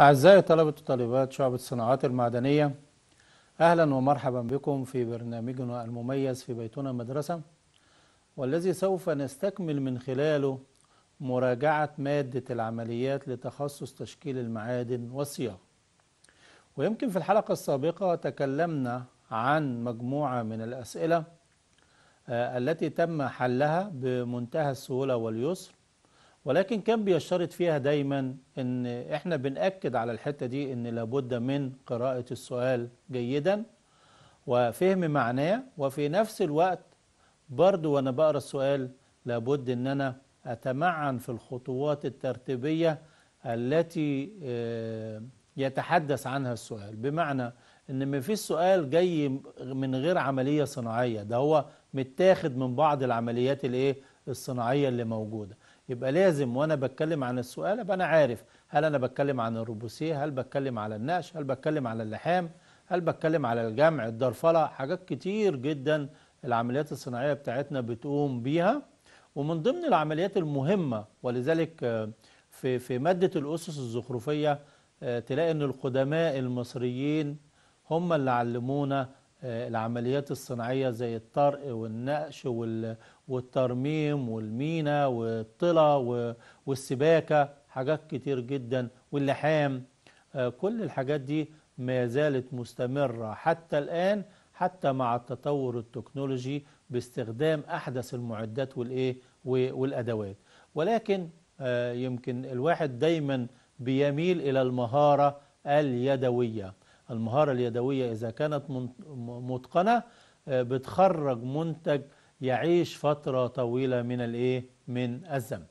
أعزائي طلبة وطالبات شعبة الصناعات المعدنية أهلا ومرحبا بكم في برنامجنا المميز في بيتنا المدرسة والذي سوف نستكمل من خلاله مراجعة مادة العمليات لتخصص تشكيل المعادن والصياغة ويمكن في الحلقة السابقة تكلمنا عن مجموعة من الأسئلة آه، التي تم حلها بمنتهى السهولة واليسر ولكن كان بيشترط فيها دايما ان احنا بنأكد على الحتة دي ان لابد من قراءة السؤال جيدا وفهم معناه وفي نفس الوقت برضو وانا بقرا السؤال لابد ان انا اتمعن في الخطوات الترتيبية التي آه، يتحدث عنها السؤال بمعنى ان ما فيش سؤال جاي من غير عملية صناعية ده هو متاخد من بعض العمليات الايه الصناعية اللي موجودة يبقى لازم وانا بتكلم عن السؤال ابقى انا عارف هل انا بتكلم عن الروبوسيه هل بتكلم على النقش هل بتكلم على اللحام هل بتكلم على الجمع الدرفله حاجات كتير جدا العمليات الصناعيه بتاعتنا بتقوم بيها ومن ضمن العمليات المهمه ولذلك آه، في في ماده الاسس الزخرفيه آه، تلاقي ان القدماء المصريين هم اللي علمونا آه، العمليات الصناعيه زي الطرق والنقش والترميم والمينا والطلا والسباكة حاجات كتير جدا واللحام آه، كل الحاجات دي ما زالت مستمرة حتى الآن حتى مع التطور التكنولوجي باستخدام أحدث المعدات والإيه والأدوات ولكن آه، يمكن الواحد دايما بيميل إلى المهارة اليدوية المهارة اليدوية إذا كانت متقنة آه، بتخرج منتج يعيش فترة طويلة من الإيه؟ من الزمن.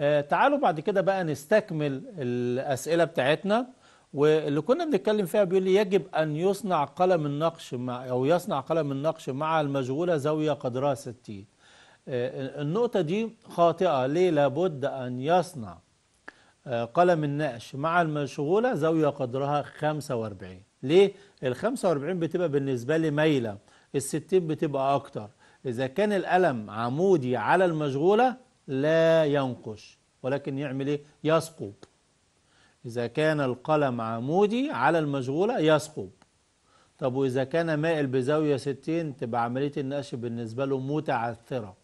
آه، تعالوا بعد كده بقى نستكمل الأسئلة بتاعتنا واللي كنا بنتكلم فيها بيقول لي يجب أن يصنع قلم النقش مع أو يصنع قلم النقش مع المشغولة زاوية قدرها 60. آه، النقطة دي خاطئة ليه لابد أن يصنع آه، قلم النقش مع المشغولة زاوية قدرها 45 ليه؟ ال 45 بتبقى بالنسبة لي مايلة ال 60 بتبقى أكتر إذا كان القلم عمودي على المشغولة لا ينقش ولكن يعمل إيه؟ يثقب إذا كان القلم عمودي على المشغولة يثقب طب وإذا كان مائل بزاوية 60 تبقى عملية النقش بالنسبة له متعثرة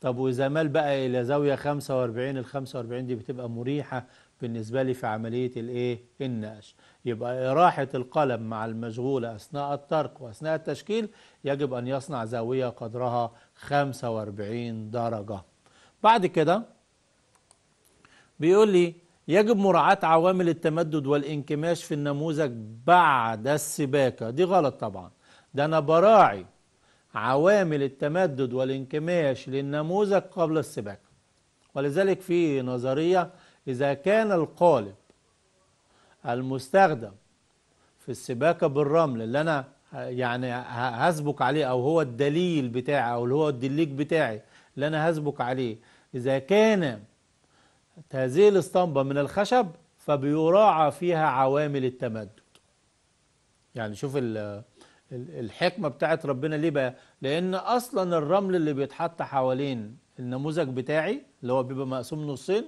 طب وإذا مال بقى إلى زاوية 45 ال 45 دي بتبقى مريحة بالنسبة لي في عملية الإيه؟ النقش يبقى إراحة القلم مع المشغولة أثناء الترك وأثناء التشكيل يجب أن يصنع زاوية قدرها 45 درجة بعد كده بيقول لي يجب مراعاة عوامل التمدد والانكماش في النموذج بعد السباكة دي غلط طبعا ده أنا براعي عوامل التمدد والانكماش للنموذج قبل السباكة ولذلك في نظرية إذا كان القالب المستخدم في السباكة بالرمل اللي أنا يعني هسبك عليه أو هو الدليل بتاعي أو اللي هو الدليك بتاعي اللي أنا هسبك عليه إذا كان هذه الاسطمبة من الخشب فبيراعى فيها عوامل التمدد يعني شوف الحكمة بتاعت ربنا ليه بقى لأن أصلا الرمل اللي بيتحط حوالين النموذج بتاعي اللي هو بيبقى مقسوم نصين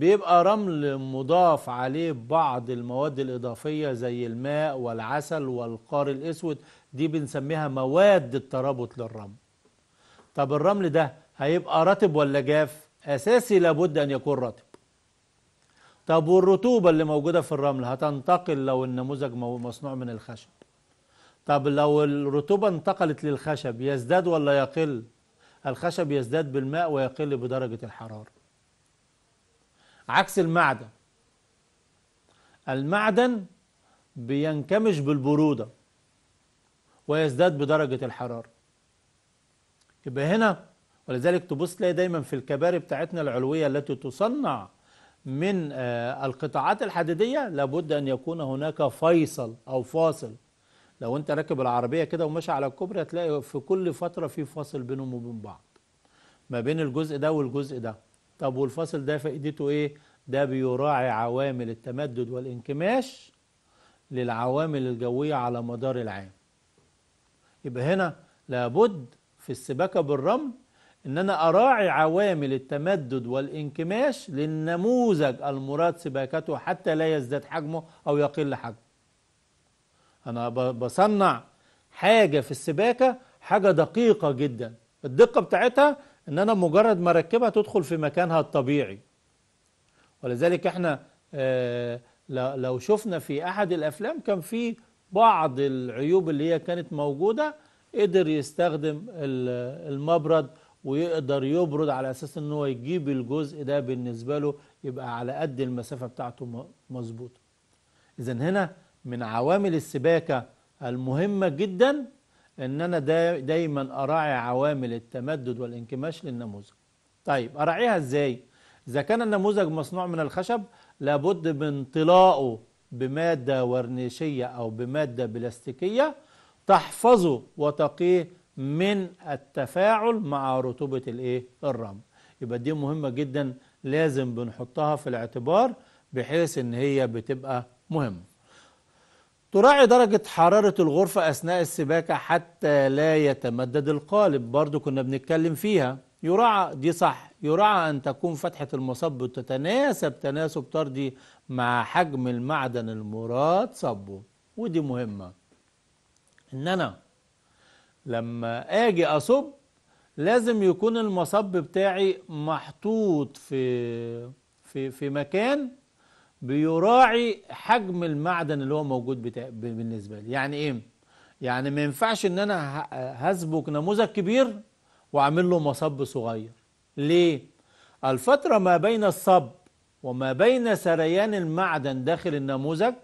بيبقى رمل مضاف عليه بعض المواد الإضافية زي الماء والعسل والقار الأسود دي بنسميها مواد الترابط للرمل طب الرمل ده هيبقى رطب ولا جاف أساسي لابد أن يكون رطب طب والرطوبة اللي موجودة في الرمل هتنتقل لو النموذج مصنوع من الخشب طب لو الرطوبة انتقلت للخشب يزداد ولا يقل الخشب يزداد بالماء ويقل بدرجة الحرارة عكس المعدن المعدن بينكمش بالبرودة ويزداد بدرجة الحرارة يبقى هنا ولذلك تبص تلاقي دايما في الكباري بتاعتنا العلوية التي تصنع من آه، القطاعات الحديدية لابد أن يكون هناك فيصل أو فاصل لو أنت راكب العربية كده وماشي على الكوبري هتلاقي في كل فترة في فاصل بينهم وبين بعض ما بين الجزء ده والجزء ده طب والفصل ده فائدته ايه ده بيراعي عوامل التمدد والانكماش للعوامل الجوية على مدار العام يبقى هنا لابد في السباكة بالرمل ان انا اراعي عوامل التمدد والانكماش للنموذج المراد سباكته حتى لا يزداد حجمه او يقل حجمه انا بصنع حاجة في السباكة حاجة دقيقة جدا الدقة بتاعتها ان انا مجرد ما اركبها تدخل في مكانها الطبيعي ولذلك احنا آه، لو شفنا في احد الافلام كان في بعض العيوب اللي هي كانت موجوده قدر يستخدم المبرد ويقدر يبرد على اساس ان هو يجيب الجزء ده بالنسبه له يبقى على قد المسافه بتاعته مظبوطه. اذا هنا من عوامل السباكه المهمه جدا ان انا دايما اراعي عوامل التمدد والانكماش للنموذج طيب اراعيها ازاي اذا كان النموذج مصنوع من الخشب لابد من طلاؤه بماده ورنيشيه او بماده بلاستيكيه تحفظه وتقيه من التفاعل مع رطوبه الايه الرمل يبقى دي مهمه جدا لازم بنحطها في الاعتبار بحيث ان هي بتبقى مهمه تراعي درجة حرارة الغرفة أثناء السباكة حتى لا يتمدد القالب برضو كنا بنتكلم فيها يراعى دي صح يراعى أن تكون فتحة المصب تتناسب تناسب طردي مع حجم المعدن المراد صبه ودي مهمة إن أنا لما أجي أصب لازم يكون المصب بتاعي محطوط في في في مكان بيراعي حجم المعدن اللي هو موجود بتا... بالنسبه لي يعني ايه يعني ما ينفعش ان انا هسبك نموذج كبير واعمل له مصب صغير ليه الفتره ما بين الصب وما بين سريان المعدن داخل النموذج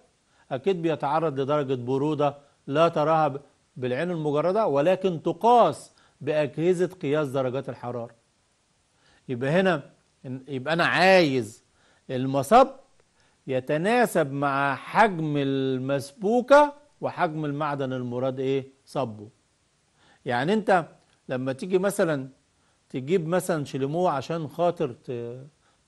اكيد بيتعرض لدرجه بروده لا تراها بالعين المجرده ولكن تقاس باجهزه قياس درجات الحراره يبقى هنا يبقى انا عايز المصب يتناسب مع حجم المسبوكة وحجم المعدن المراد ايه صبه يعني انت لما تيجي مثلا تجيب مثلا شليمو عشان خاطر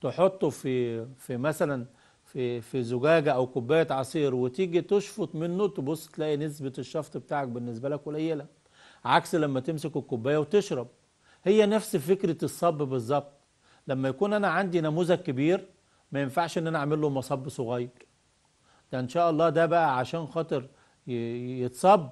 تحطه في في مثلا في في زجاجه او كوبايه عصير وتيجي تشفط منه تبص تلاقي نسبه الشفط بتاعك بالنسبه لك قليله عكس لما تمسك الكوبايه وتشرب هي نفس فكره الصب بالظبط لما يكون انا عندي نموذج كبير ما ينفعش ان انا اعمل له مصب صغير ده ان شاء الله ده بقى عشان خاطر يتصب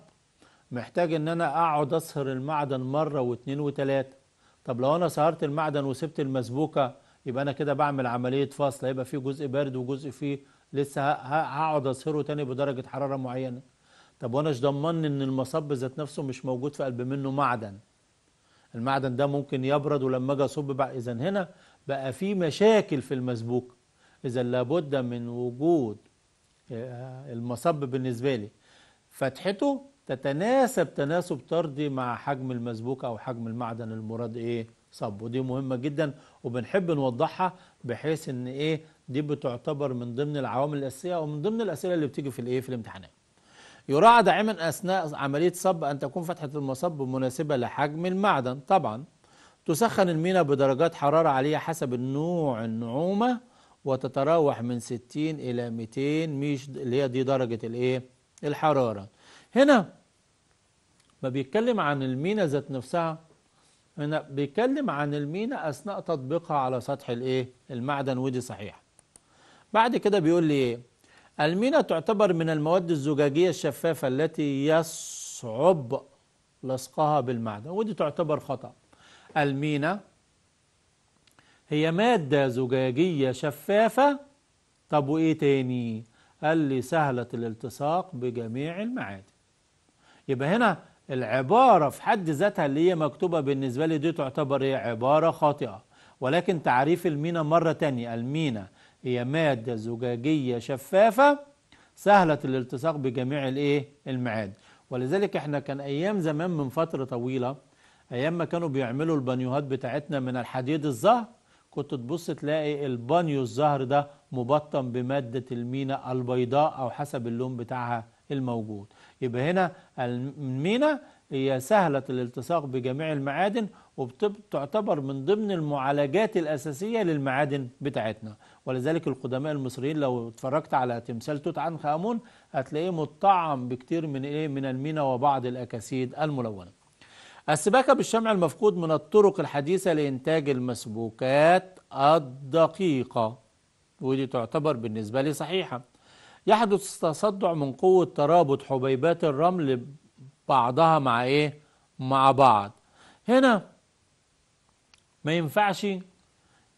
محتاج ان انا اقعد اسهر المعدن مره واثنين وثلاثه طب لو انا سهرت المعدن وسبت المسبوكه يبقى انا كده بعمل عمليه فصل هيبقى في جزء بارد وجزء فيه لسه هقعد اسهره تاني بدرجه حراره معينه طب وانا مش ضمن ان المصب ذات نفسه مش موجود في قلب منه معدن المعدن ده ممكن يبرد ولما اجي اصب بقى اذا هنا بقى في مشاكل في المسبوكه إذا لابد من وجود آه، المصب بالنسبة لي فتحته تتناسب تناسب طردي مع حجم المسبوك أو حجم المعدن المراد إيه صب ودي مهمة جدا وبنحب نوضحها بحيث إن إيه دي بتعتبر من ضمن العوامل الأساسية ومن ضمن الأسئلة اللي بتيجي في الإيه في الامتحانات يراعى دائما أثناء عملية صب أن تكون فتحة المصب مناسبة لحجم المعدن طبعا تسخن المينا بدرجات حرارة عالية حسب النوع النعومة وتتراوح من 60 إلى 200 ميش اللي هي دي درجة الإيه؟ الحرارة هنا ما بيتكلم عن المينا ذات نفسها هنا بيتكلم عن المينا أثناء تطبيقها على سطح الإيه؟ المعدن ودي صحيح بعد كده بيقول لي إيه؟ المينا تعتبر من المواد الزجاجية الشفافة التي يصعب لصقها بالمعدن ودي تعتبر خطأ المينا هي مادة زجاجية شفافة طب وإيه تاني؟ قال لي سهلة الالتصاق بجميع المعادن يبقى هنا العبارة في حد ذاتها اللي هي مكتوبة بالنسبة لي دي تعتبر هي عبارة خاطئة ولكن تعريف المينا مرة تانية المينا هي مادة زجاجية شفافة سهلة الالتصاق بجميع الايه المعاد ولذلك احنا كان ايام زمان من فترة طويلة ايام ما كانوا بيعملوا البانيوهات بتاعتنا من الحديد الزهر كنت تبص تلاقي البانيو الزهر ده مبطن بمادة المينا البيضاء أو حسب اللون بتاعها الموجود يبقى هنا المينا هي سهلة الالتصاق بجميع المعادن وبتعتبر من ضمن المعالجات الأساسية للمعادن بتاعتنا ولذلك القدماء المصريين لو اتفرجت على تمثال توت عنخ آمون هتلاقيه متطعم بكتير من إيه من المينا وبعض الأكاسيد الملونة السباكة بالشمع المفقود من الطرق الحديثة لإنتاج المسبوكات الدقيقة ودي تعتبر بالنسبة لي صحيحة يحدث تصدع من قوة ترابط حبيبات الرمل بعضها مع إيه؟ مع بعض هنا ما ينفعش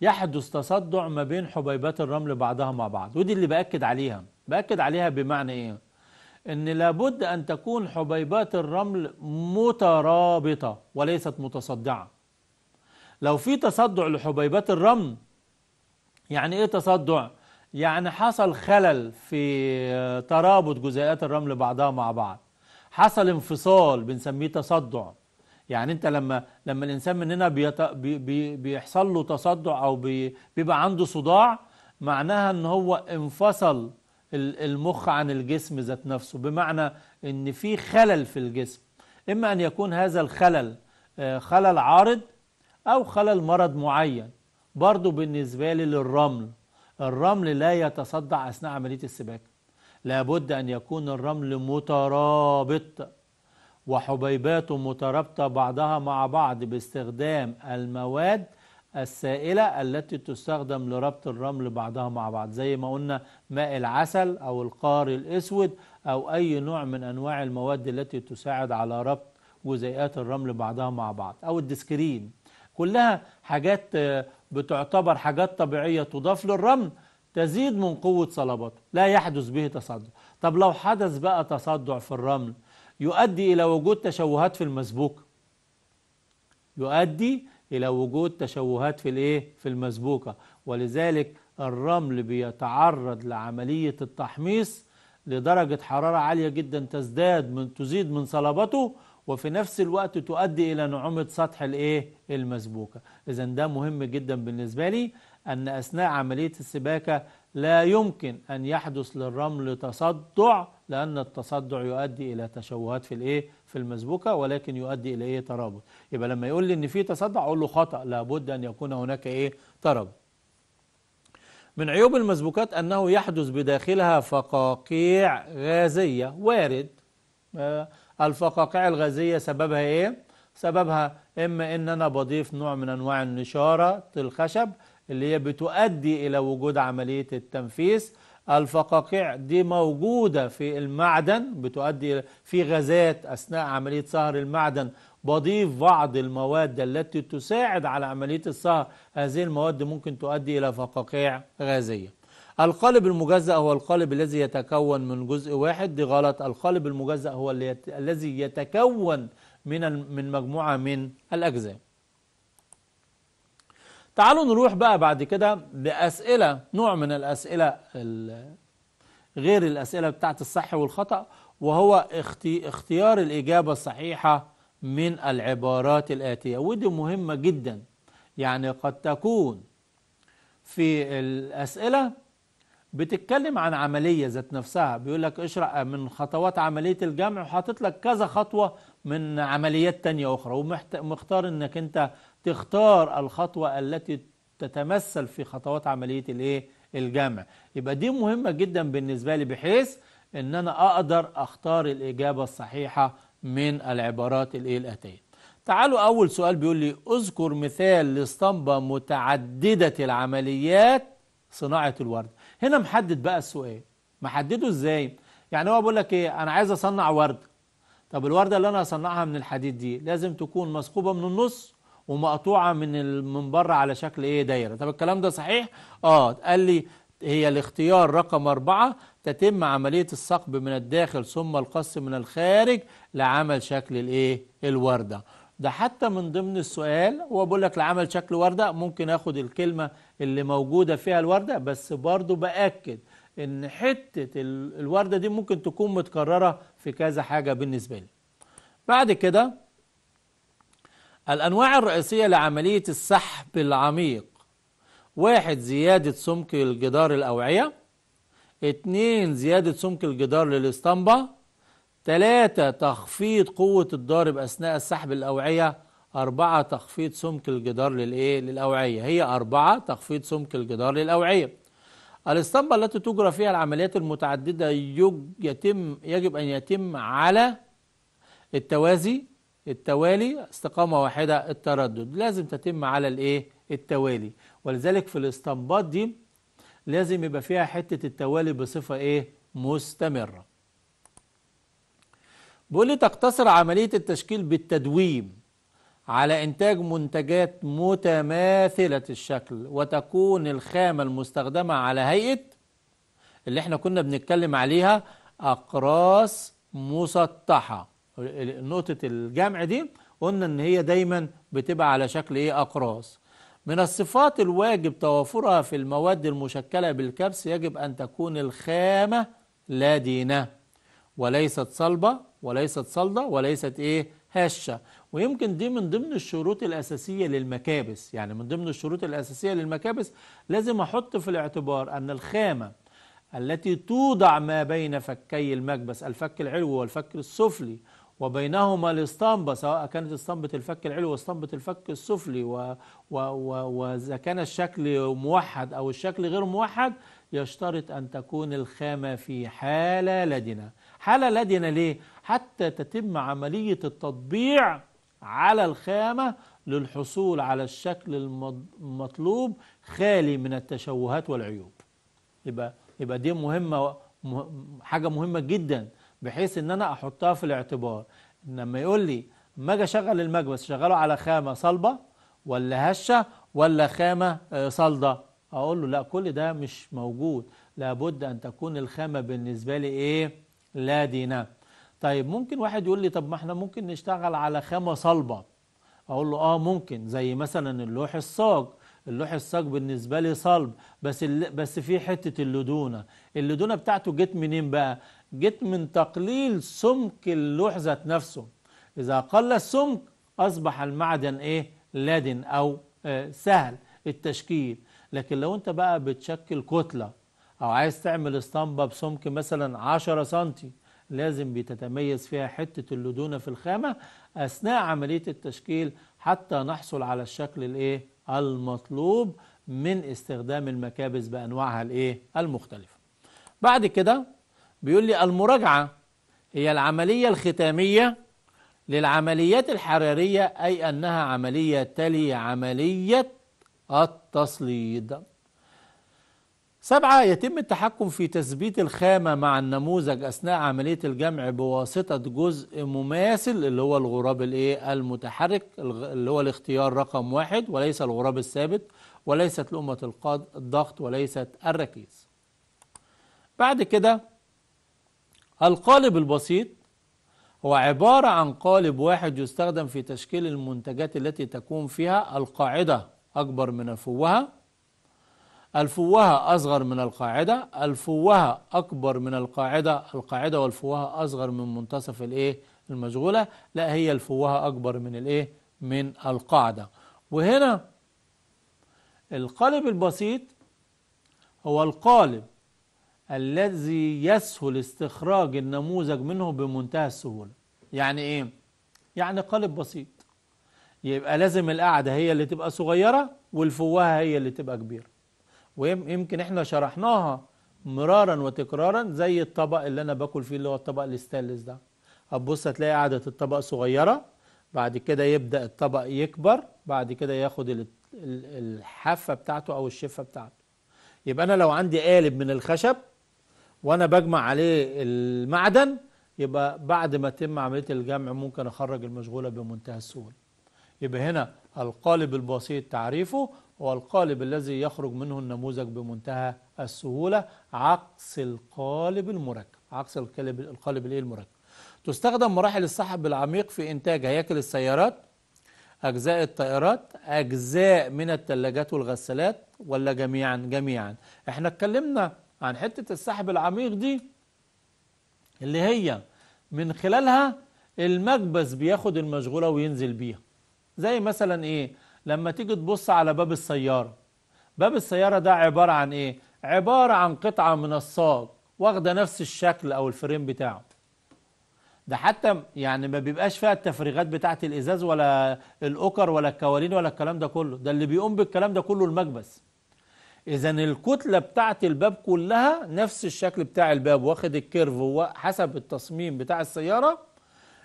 يحدث تصدع ما بين حبيبات الرمل بعضها مع بعض ودي اللي بأكد عليها بأكد عليها بمعنى إيه؟ ان لابد ان تكون حبيبات الرمل مترابطة وليست متصدعة لو في تصدع لحبيبات الرمل يعني ايه تصدع؟ يعني حصل خلل في ترابط جزيئات الرمل بعضها مع بعض حصل انفصال بنسميه تصدع يعني انت لما لما الانسان مننا بي... بي... بيحصل له تصدع او بي... بيبقى عنده صداع معناها ان هو انفصل المخ عن الجسم ذات نفسه بمعنى ان في خلل في الجسم اما ان يكون هذا الخلل آه، خلل عارض او خلل مرض معين برضه بالنسبة لي للرمل الرمل لا يتصدع اثناء عملية السباكة لابد ان يكون الرمل مترابط وحبيباته مترابطة بعضها مع بعض باستخدام المواد السائلة التي تستخدم لربط الرمل بعضها مع بعض زي ما قلنا ماء العسل أو القار الأسود أو أي نوع من أنواع المواد التي تساعد على ربط جزيئات الرمل بعضها مع بعض أو الدسكرين كلها حاجات آه، بتعتبر حاجات طبيعية تضاف للرمل تزيد من قوة صلابته لا يحدث به تصدع طب لو حدث بقى تصدع في الرمل يؤدي إلى وجود تشوهات في المسبوك يؤدي إلى وجود تشوهات في الإيه؟ في المسبوكة ولذلك الرمل بيتعرض لعملية التحميص لدرجة حرارة عالية جدا تزداد من تزيد من صلابته وفي نفس الوقت تؤدي إلى نعومة سطح الإيه؟ المسبوكة إذا ده مهم جدا بالنسبة لي أن أثناء عملية السباكة لا يمكن أن يحدث للرمل تصدع لأن التصدع يؤدي إلى تشوهات في الإيه في المسبوكة ولكن يؤدي إلى إيه ترابط يبقى لما يقول لي إن في تصدع أقول له خطأ لابد أن يكون هناك إيه ترابط من عيوب المسبوكات أنه يحدث بداخلها فقاقيع غازية وارد آه، الفقاقيع الغازية سببها إيه؟ سببها إما إن أنا بضيف نوع من أنواع النشارة الخشب اللي هي بتؤدي إلى وجود عملية التنفيس الفقاقيع دي موجودة في المعدن بتؤدي في غازات أثناء عملية صهر المعدن بضيف بعض المواد التي تساعد على عملية الصهر هذه المواد ممكن تؤدي إلى فقاقيع غازية القالب المجزأ هو القالب الذي يتكون من جزء واحد دي غلط القالب المجزأ هو الذي يتكون من من مجموعة من الأجزاء تعالوا نروح بقى بعد كده لأسئلة نوع من الأسئلة غير الأسئلة بتاعت الصح والخطأ وهو اختيار الإجابة الصحيحة من العبارات الآتية ودي مهمة جدا يعني قد تكون في الأسئلة بتتكلم عن عملية ذات نفسها بيقول لك اشرح من خطوات عملية الجمع وحاطط لك كذا خطوة من عمليات تانية أخرى ومختار إنك أنت تختار الخطوة التي تتمثل في خطوات عملية الايه الجمع يبقى دي مهمة جدا بالنسبة لي بحيث ان انا اقدر اختار الاجابة الصحيحة من العبارات الايه الاتية تعالوا اول سؤال بيقول لي اذكر مثال لاسطمبة متعددة العمليات صناعة الورد هنا محدد بقى السؤال محدده ازاي يعني هو بيقول لك ايه انا عايز اصنع ورد طب الوردة اللي انا هصنعها من الحديد دي لازم تكون مثقوبة من النص ومقطوعه من من بره على شكل ايه دايره طب الكلام ده صحيح اه قال لي هي الاختيار رقم أربعة تتم عملية الصقب من الداخل ثم القص من الخارج لعمل شكل الايه الوردة ده حتى من ضمن السؤال هو بقول لك لعمل شكل وردة ممكن اخد الكلمة اللي موجودة فيها الوردة بس برضو بأكد ان حتة الوردة دي ممكن تكون متكررة في كذا حاجة بالنسبة لي بعد كده الأنواع الرئيسية لعملية السحب العميق واحد زيادة سمك الجدار الأوعية اتنين زيادة سمك الجدار للإسطمبة تلاتة تخفيض قوة الضارب أثناء السحب الأوعية أربعة تخفيض سمك الجدار للإيه؟ للأوعية هي أربعة تخفيض سمك الجدار للأوعية الإسطمبة التي تجرى فيها العمليات المتعددة يتم يجب أن يتم على التوازي التوالي استقامة واحدة التردد لازم تتم على الايه التوالي ولذلك في الاستنباط دي لازم يبقى فيها حتة التوالي بصفة ايه مستمرة بيقول لي تقتصر عملية التشكيل بالتدويم على إنتاج منتجات متماثلة الشكل وتكون الخامة المستخدمة على هيئة اللي احنا كنا بنتكلم عليها أقراص مسطحة نقطة الجمع دي قلنا ان هي دايما بتبقى على شكل ايه اقراص من الصفات الواجب توافرها في المواد المشكلة بالكبس يجب أن تكون الخامة لدينة وليست صلبة وليست صلدة وليست إيه هشة ويمكن دي من ضمن الشروط الأساسية للمكابس يعني من ضمن الشروط الأساسية للمكابس لازم أحط في الاعتبار أن الخامة التي توضع ما بين فكي المكبس الفك العلوي والفك السفلي وبينهما الاسطمبة سواء كانت اسطمبة الفك العلوي واسطمبة الفك السفلي وإذا و و كان الشكل موحد أو الشكل غير موحد يشترط أن تكون الخامة في حالة لدنة حالة لدنة ليه؟ حتى تتم عملية التطبيع على الخامة للحصول على الشكل المطلوب خالي من التشوهات والعيوب يبقى يبقى دي مهمة حاجة مهمة جدا بحيث ان انا احطها في الاعتبار لما يقول لي ما اجي اشغل المكبس شغله على خامه صلبه ولا هشه ولا خامه آه، صلده اقول له لا كل ده مش موجود لابد ان تكون الخامه بالنسبه لي ايه لادنه طيب ممكن واحد يقول لي طب ما احنا ممكن نشتغل على خامه صلبه اقول له اه ممكن زي مثلا اللوح الصاج اللوح الصاج بالنسبه لي صلب بس بس في حته اللدونه اللدونه بتاعته جت منين بقى جيت من تقليل سمك اللوح ذات نفسه إذا قل السمك أصبح المعدن إيه لادن أو آه، سهل التشكيل لكن لو أنت بقى بتشكل كتلة أو عايز تعمل اسطمبة بسمك مثلا 10 سنتي لازم بتتميز فيها حتة اللدونة في الخامة أثناء عملية التشكيل حتى نحصل على الشكل الإيه المطلوب من استخدام المكابس بأنواعها الإيه المختلفة بعد كده بيقول لي المراجعة هي العملية الختامية للعمليات الحرارية أي أنها عملية تلي عملية التصليد سبعة يتم التحكم في تثبيت الخامة مع النموذج أثناء عملية الجمع بواسطة جزء مماثل اللي هو الغراب الايه المتحرك اللي هو الاختيار رقم واحد وليس الغراب الثابت وليست لقمة الضغط وليست الركيز بعد كده القالب البسيط هو عبارة عن قالب واحد يستخدم في تشكيل المنتجات التي تكون فيها القاعدة أكبر من الفوهة الفوهة أصغر من القاعدة الفوهة أكبر من القاعدة القاعدة والفوهة أصغر من منتصف الإيه المشغولة لا هي الفوهة أكبر من الإيه من القاعدة وهنا القالب البسيط هو القالب الذي يسهل استخراج النموذج منه بمنتهى السهولة يعني ايه؟ يعني قالب بسيط يبقى لازم القاعدة هي اللي تبقى صغيرة والفوهة هي اللي تبقى كبيرة ويمكن احنا شرحناها مرارا وتكرارا زي الطبق اللي انا باكل فيه اللي هو الطبق الاستانلس ده هتبص هتلاقي قاعدة الطبق صغيرة بعد كده يبدأ الطبق يكبر بعد كده ياخد الحافة بتاعته او الشفة بتاعته يبقى انا لو عندي قالب من الخشب وانا بجمع عليه المعدن يبقى بعد ما تم عملية الجمع ممكن اخرج المشغولة بمنتهى السهولة يبقى هنا القالب البسيط تعريفه هو القالب الذي يخرج منه النموذج بمنتهى السهولة عكس القالب المركب عكس القالب القالب الايه المركب تستخدم مراحل السحب العميق في انتاج هياكل السيارات أجزاء الطائرات أجزاء من الثلاجات والغسالات ولا جميعا جميعا احنا اتكلمنا عن حتة السحب العميق دي اللي هي من خلالها المكبس بياخد المشغولة وينزل بيها زي مثلا ايه لما تيجي تبص على باب السيارة باب السيارة ده عبارة عن ايه عبارة عن قطعة من الصاج واخدة نفس الشكل او الفريم بتاعه ده حتى يعني ما بيبقاش فيها التفريغات بتاعة الازاز ولا الاوكر ولا الكوالين ولا الكلام ده كله ده اللي بيقوم بالكلام ده كله المكبس اذا الكتله بتاعه الباب كلها نفس الشكل بتاع الباب واخد الكيرف وحسب التصميم بتاع السياره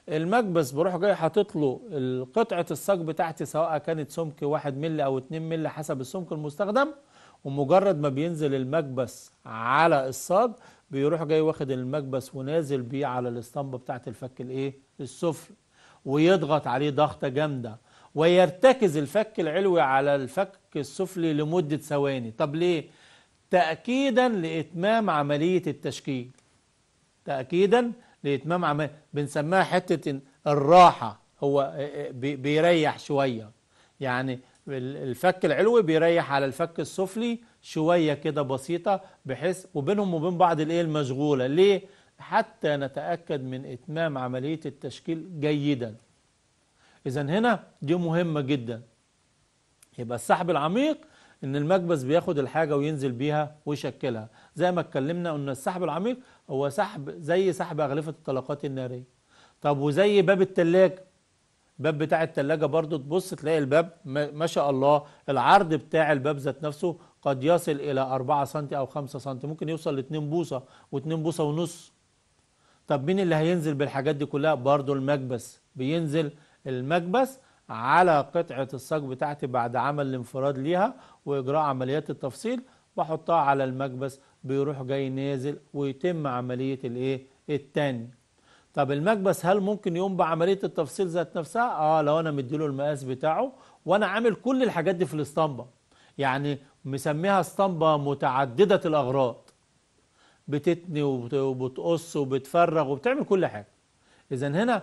المكبس بروح جاي حاطط له قطعه الساق بتاعتي سواء كانت سمك 1 مل او 2 مل حسب السمك المستخدم ومجرد ما بينزل المكبس على الصاج بيروح جاي واخد المكبس ونازل بيه على الاسطمبه بتاعت الفك الايه السفلي ويضغط عليه ضغطه جامده ويرتكز الفك العلوي على الفك السفلي لمدة ثواني طب ليه؟ تأكيدا لإتمام عملية التشكيل تأكيدا لإتمام عملية بنسميها حتة الراحة هو آه، آه، بيريح شوية يعني الفك العلوي بيريح على الفك السفلي شوية كده بسيطة بحيث وبينهم وبين بعض الايه المشغولة ليه؟ حتى نتأكد من إتمام عملية التشكيل جيداً إذا هنا دي مهمة جدا يبقى السحب العميق إن المكبس بياخد الحاجة وينزل بيها ويشكلها زي ما اتكلمنا إن السحب العميق هو سحب زي سحب أغلفة الطلقات النارية طب وزي باب التلاجة باب بتاع التلاجة برضو تبص تلاقي الباب ما شاء الله العرض بتاع الباب ذات نفسه قد يصل إلى 4 سم أو 5 سم ممكن يوصل ل 2 بوصة و2 بوصة ونص طب مين اللي هينزل بالحاجات دي كلها برضو المكبس بينزل المكبس على قطعة الصاج بتاعتي بعد عمل الانفراد ليها وإجراء عمليات التفصيل بحطها على المكبس بيروح جاي نازل ويتم عملية الايه التاني طب المكبس هل ممكن يقوم بعملية التفصيل ذات نفسها؟ اه لو انا مديله المقاس بتاعه وانا عامل كل الحاجات دي في الاسطمبة يعني مسميها اسطمبة متعددة الاغراض بتتني وبتقص وبتفرغ وبتعمل كل حاجة إذا هنا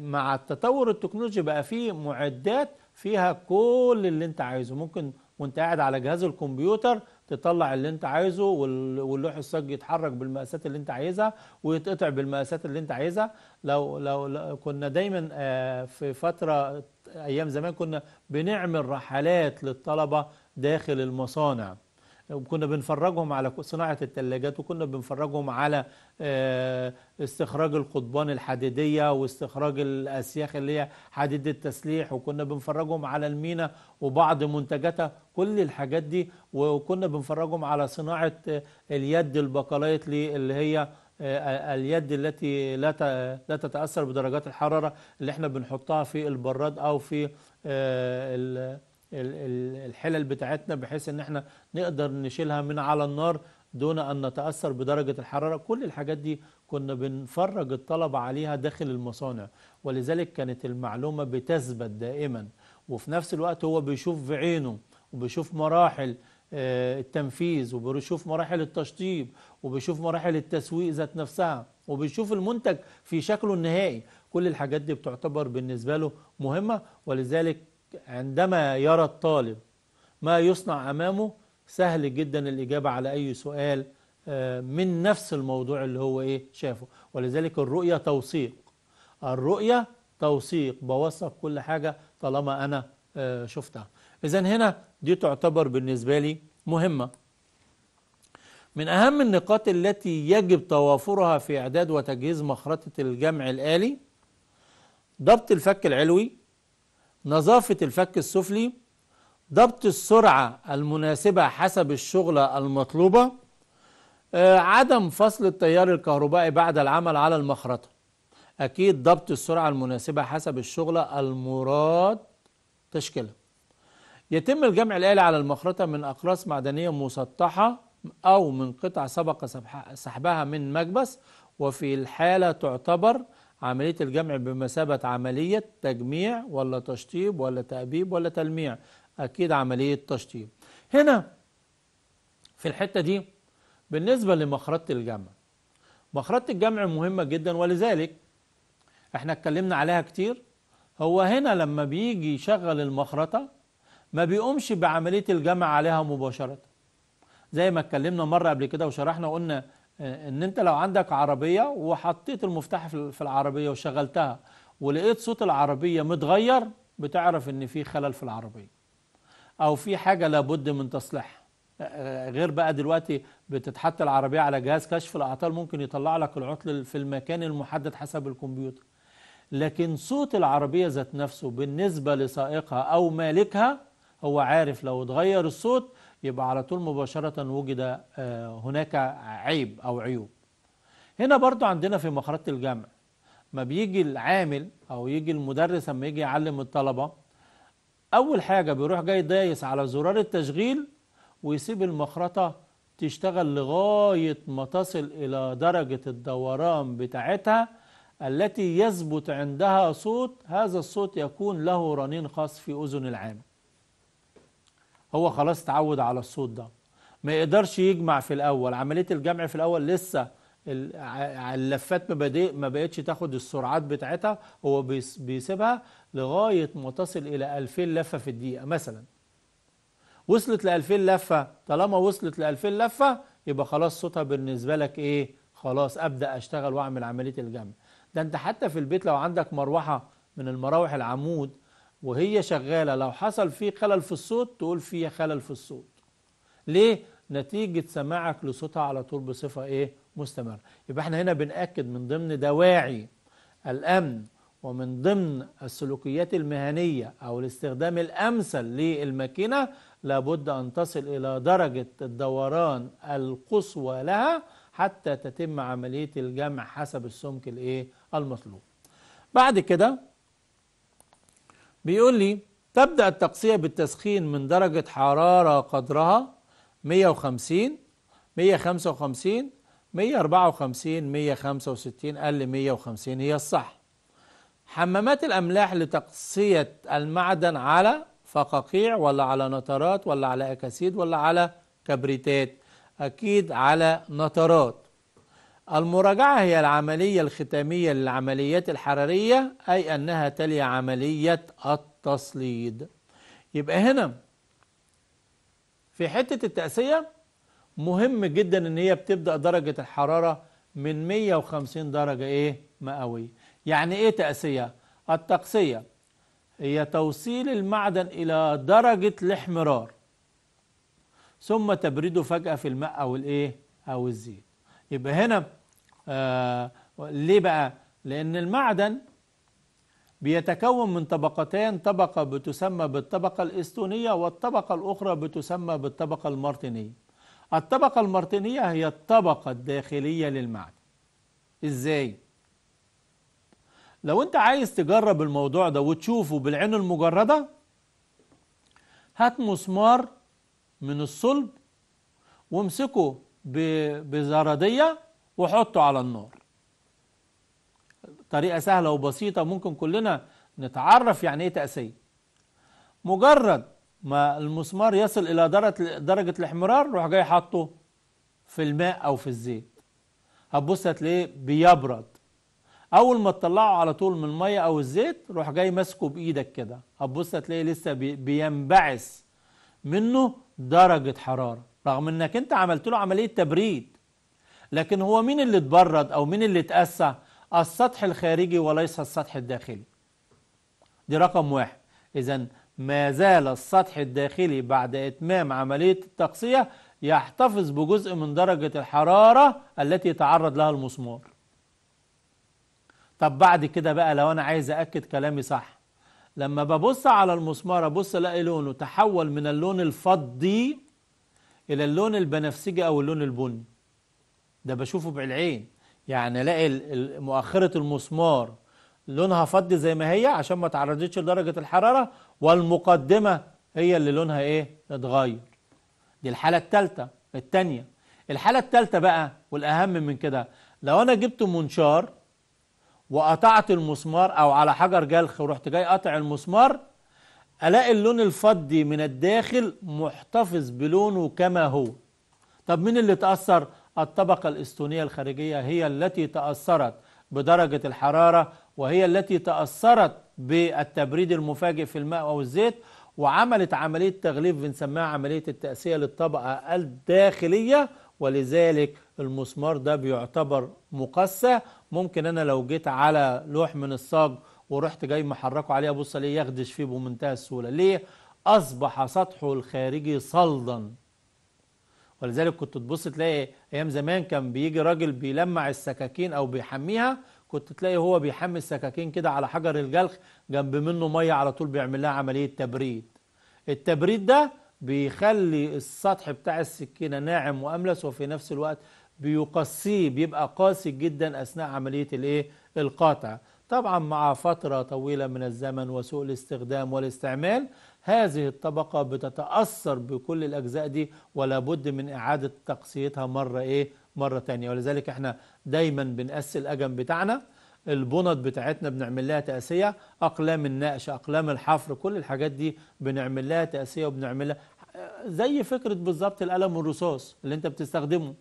مع التطور التكنولوجي بقى في معدات فيها كل اللي انت عايزه ممكن وانت قاعد على جهاز الكمبيوتر تطلع اللي انت عايزه واللوح الصاج يتحرك بالمقاسات اللي انت عايزها ويتقطع بالمقاسات اللي انت عايزها لو, لو كنا دايما آه، في فتره ايام زمان كنا بنعمل رحلات للطلبه داخل المصانع وكنا بنفرجهم على صناعة الثلاجات وكنا بنفرجهم على آه، استخراج القضبان الحديدية واستخراج الأسياخ اللي هي حديد التسليح وكنا بنفرجهم على المينا وبعض منتجاتها كل الحاجات دي وكنا بنفرجهم على صناعة آه، اليد البقلايط اللي هي آه، اليد التي لا لا تتاثر بدرجات الحراره اللي احنا بنحطها في البراد او في الحلل بتاعتنا بحيث ان احنا نقدر نشيلها من على النار دون ان نتاثر بدرجه الحراره كل الحاجات دي كنا بنفرج الطلبه عليها داخل المصانع ولذلك كانت المعلومه بتثبت دائما وفي نفس الوقت هو بيشوف بعينه وبيشوف مراحل آه، التنفيذ وبيشوف مراحل التشطيب وبيشوف مراحل التسويق ذات نفسها وبيشوف المنتج في شكله النهائي كل الحاجات دي بتعتبر بالنسبة له مهمة ولذلك عندما يرى الطالب ما يصنع أمامه سهل جدا الإجابة على أي سؤال آه، من نفس الموضوع اللي هو إيه شافه ولذلك الرؤية توثيق الرؤية توثيق بوثق كل حاجة طالما أنا آه، شفتها إذا هنا دي تعتبر بالنسبة لي مهمة من أهم النقاط التي يجب توافرها في إعداد وتجهيز مخرطة الجمع الآلي ضبط الفك العلوي نظافة الفك السفلي ضبط السرعة المناسبة حسب الشغلة المطلوبة آه، عدم فصل التيار الكهربائي بعد العمل على المخرطة أكيد ضبط السرعة المناسبة حسب الشغلة المراد تشكيلة يتم الجمع الآلي على المخرطة من أقراص معدنية مسطحة أو من قطع سبق سحبها من مكبس وفي الحالة تعتبر عملية الجمع بمثابة عملية تجميع ولا تشطيب ولا تأبيب ولا تلميع أكيد عملية تشطيب هنا في الحتة دي بالنسبة لمخرطة الجمع مخرطة الجمع مهمة جدا ولذلك احنا اتكلمنا عليها كتير هو هنا لما بيجي يشغل المخرطة ما بيقومش بعملية الجمع عليها مباشرة زي ما اتكلمنا مرة قبل كده وشرحنا وقلنا ان انت لو عندك عربية وحطيت المفتاح في العربية وشغلتها ولقيت صوت العربية متغير بتعرف ان في خلل في العربية او في حاجة لابد من تصليحها غير بقى دلوقتي بتتحط العربية على جهاز كشف الأعطال ممكن يطلع لك العطل في المكان المحدد حسب الكمبيوتر لكن صوت العربية ذات نفسه بالنسبة لسائقها أو مالكها هو عارف لو اتغير الصوت يبقى على طول مباشرة وجد آه، هناك عيب أو عيوب هنا برضو عندنا في مخرجة الجمع ما بيجي العامل أو يجي المدرس لما يجي يعلم الطلبة أول حاجة بيروح جاي دايس على زرار التشغيل ويسيب المخرطة تشتغل لغاية ما تصل إلى درجة الدوران بتاعتها التي يثبت عندها صوت هذا الصوت يكون له رنين خاص في أذن العامل هو خلاص اتعود على الصوت ده ما يقدرش يجمع في الاول عمليه الجمع في الاول لسه اللفات ما بقتش تاخد السرعات بتاعتها هو بيسيبها لغايه ما تصل الى 2000 لفه في الدقيقه مثلا وصلت ل 2000 لفه طالما وصلت ل 2000 لفه يبقى خلاص صوتها بالنسبه لك ايه خلاص ابدا اشتغل واعمل عمليه الجمع ده انت حتى في البيت لو عندك مروحه من المراوح العمود وهي شغالة لو حصل فيه خلل في الصوت تقول فيها خلل في الصوت ليه؟ نتيجة سماعك لصوتها على طول بصفة ايه؟ مستمرة يبقى احنا هنا بنأكد من ضمن دواعي الأمن ومن ضمن السلوكيات المهنية أو الاستخدام الأمثل للماكينة لابد أن تصل إلى درجة الدوران القصوى لها حتى تتم عملية الجمع حسب السمك الايه؟ المطلوب بعد كده بيقول لي تبدأ التقصية بالتسخين من درجة حرارة قدرها 150 155 154 165 أقل 150 هي الصح حمامات الأملاح لتقصية المعدن على فقاقيع ولا على نترات ولا على أكاسيد ولا على كبريتات أكيد على نترات المراجعة هي العملية الختامية للعمليات الحرارية أي أنها تلي عملية التصليد يبقى هنا في حتة التأسية مهم جدا ان هي بتبدأ درجة الحرارة من 150 درجة ايه مئوية يعني ايه تأسية التقسية هي توصيل المعدن الى درجة الاحمرار ثم تبريده فجأة في الماء او الايه او الزيت يبقى هنا آه ليه بقى لأن المعدن بيتكون من طبقتين طبقة بتسمى بالطبقة الاستونية والطبقة الأخرى بتسمى بالطبقة المارتينية الطبقة المارتينية هي الطبقة الداخلية للمعدن إزاي؟ لو أنت عايز تجرب الموضوع ده وتشوفه بالعين المجردة هات مسمار من الصلب وامسكه بزردية وحطه على النار طريقة سهلة وبسيطة ممكن كلنا نتعرف يعني ايه تأسية مجرد ما المسمار يصل الى درجة, درجة الاحمرار روح جاي حاطه في الماء او في الزيت هتبص هتلاقيه بيبرد اول ما تطلعه على طول من المية او الزيت روح جاي ماسكه بايدك كده هتبص هتلاقيه لسه بينبعث منه درجة حرارة رغم انك انت عملت له عملية تبريد لكن هو مين اللي اتبرد او مين اللي اتأسى السطح الخارجي وليس السطح الداخلي دي رقم واحد اذا ما زال السطح الداخلي بعد اتمام عملية التقصية يحتفظ بجزء من درجة الحرارة التي تعرض لها المسمار طب بعد كده بقى لو انا عايز اكد كلامي صح لما ببص على المسمار ابص الاقي لونه تحول من اللون الفضي إلى اللون البنفسجي أو اللون البني ده بشوفه بالعين يعني الاقي مؤخرة المسمار لونها فضي زي ما هي عشان ما تعرضتش لدرجة الحرارة والمقدمة هي اللي لونها ايه اتغير دي الحالة الثالثه الثانيه الحالة الثالثه بقى والأهم من كده لو أنا جبت منشار وقطعت المسمار أو على حجر جلخ ورحت جاي قاطع المسمار الاقي اللون الفضي من الداخل محتفظ بلونه كما هو طب مين اللي تأثر؟ الطبقة الإستونية الخارجية هي التي تأثرت بدرجة الحرارة وهي التي تأثرت بالتبريد المفاجئ في الماء أو الزيت وعملت عملية تغليف بنسميها عملية التأسية للطبقة الداخلية ولذلك المسمار ده بيعتبر مقسى ممكن أنا لو جيت على لوح من الصاج ورحت جاي محركه عليه ابص عليه يخدش فيه بمنتهى السهوله ليه اصبح سطحه الخارجي صلدا ولذلك كنت تبص تلاقي ايام زمان كان بيجي راجل بيلمع السكاكين او بيحميها كنت تلاقي هو بيحمي السكاكين كده على حجر الجلخ جنب منه ميه على طول بيعمل لها عمليه تبريد التبريد ده بيخلي السطح بتاع السكينه ناعم واملس وفي نفس الوقت بيقصيه بيبقى قاسي جدا اثناء عمليه الايه القاطع طبعا مع فترة طويلة من الزمن وسوء الاستخدام والاستعمال هذه الطبقة بتتأثر بكل الأجزاء دي ولا بد من إعادة تقسيتها مرة إيه مرة تانية ولذلك إحنا دايما بنقسي الأجم بتاعنا البنط بتاعتنا بنعمل لها تأسية أقلام النقش أقلام الحفر كل الحاجات دي بنعمل لها وبنعمل وبنعملها زي فكرة بالظبط القلم والرصاص اللي أنت بتستخدمه